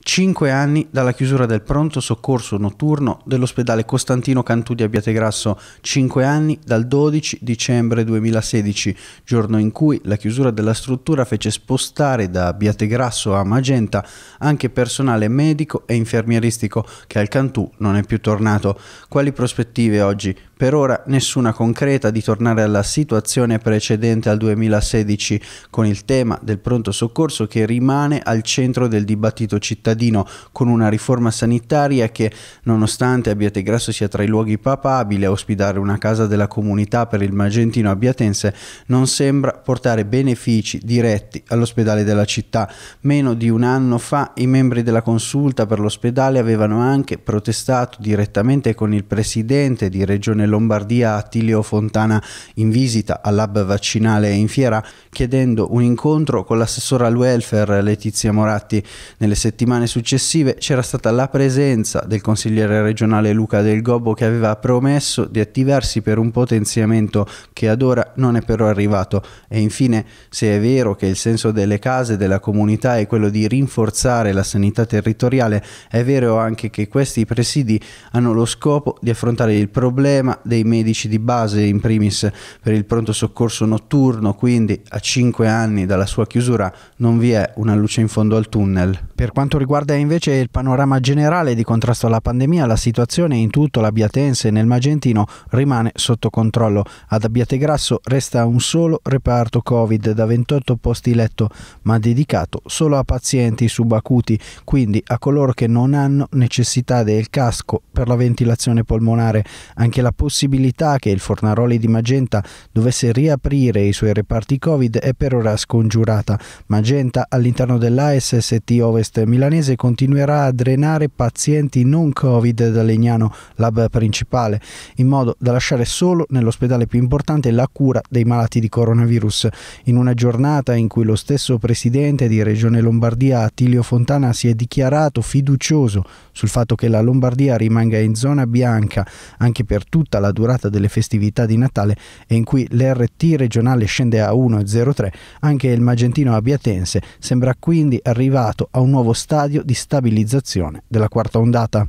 Cinque anni dalla chiusura del pronto soccorso notturno dell'ospedale Costantino Cantù di Abbiategrasso, cinque anni dal 12 dicembre 2016, giorno in cui la chiusura della struttura fece spostare da Abbiategrasso a Magenta anche personale medico e infermieristico che al Cantù non è più tornato. Quali prospettive oggi per ora nessuna concreta di tornare alla situazione precedente al 2016 con il tema del pronto soccorso che rimane al centro del dibattito cittadino con una riforma sanitaria che nonostante Abbiategrasso sia tra i luoghi papabili a ospitare una casa della comunità per il magentino abbiatense non sembra portare benefici diretti all'ospedale della città. Meno di un anno fa i membri della consulta per l'ospedale avevano anche protestato direttamente con il presidente di Regione Lombardia Attilio Fontana in visita all'hub vaccinale in Fiera chiedendo un incontro con l'assessora al welfare Letizia Moratti. Nelle settimane successive c'era stata la presenza del consigliere regionale Luca Del Gobbo che aveva promesso di attivarsi per un potenziamento che ad ora non è però arrivato e infine se è vero che il senso delle case della comunità è quello di rinforzare la sanità territoriale, è vero anche che questi presidi hanno lo scopo di affrontare il problema dei medici di base, in primis per il pronto soccorso notturno, quindi a 5 anni dalla sua chiusura non vi è una luce in fondo al tunnel. Per quanto riguarda invece il panorama generale di contrasto alla pandemia, la situazione in tutto l'Abbiatense e nel Magentino rimane sotto controllo. Ad Abbiategrasso resta un solo reparto Covid da 28 posti letto, ma dedicato solo a pazienti subacuti, quindi a coloro che non hanno necessità del casco per la ventilazione polmonare. Anche la possibilità possibilità che il Fornaroli di Magenta dovesse riaprire i suoi reparti Covid è per ora scongiurata. Magenta all'interno dell'ASST Ovest milanese continuerà a drenare pazienti non Covid da Legnano, lab principale, in modo da lasciare solo nell'ospedale più importante la cura dei malati di coronavirus. In una giornata in cui lo stesso presidente di Regione Lombardia Attilio Fontana si è dichiarato fiducioso sul fatto che la Lombardia rimanga in zona bianca anche per tutta tutta la durata delle festività di Natale e in cui l'RT regionale scende a 1,03, anche il Magentino Abiatense sembra quindi arrivato a un nuovo stadio di stabilizzazione della quarta ondata.